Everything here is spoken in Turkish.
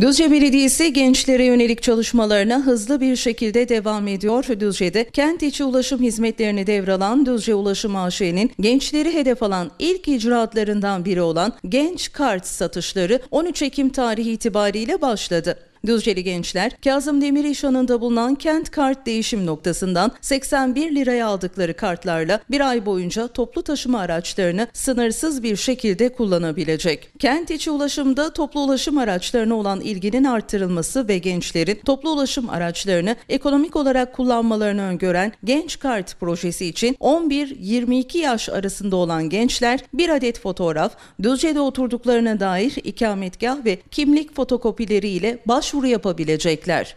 Düzce Belediyesi gençlere yönelik çalışmalarına hızlı bir şekilde devam ediyor. Düzce'de kent içi ulaşım hizmetlerini devralan Düzce Ulaşım AŞ'nin gençleri hedef alan ilk icraatlarından biri olan genç kart satışları 13 Ekim tarihi itibariyle başladı. Düzceli gençler Kazım Demir İş Anı'nda bulunan kent kart değişim noktasından 81 liraya aldıkları kartlarla bir ay boyunca toplu taşıma araçlarını sınırsız bir şekilde kullanabilecek. Kent içi ulaşımda toplu ulaşım araçlarına olan ilginin artırılması ve gençlerin toplu ulaşım araçlarını ekonomik olarak kullanmalarını öngören Genç Kart projesi için 11-22 yaş arasında olan gençler bir adet fotoğraf, Düzce'de oturduklarına dair ikametgah ve kimlik fotokopileri ile baş başvuru yapabilecekler.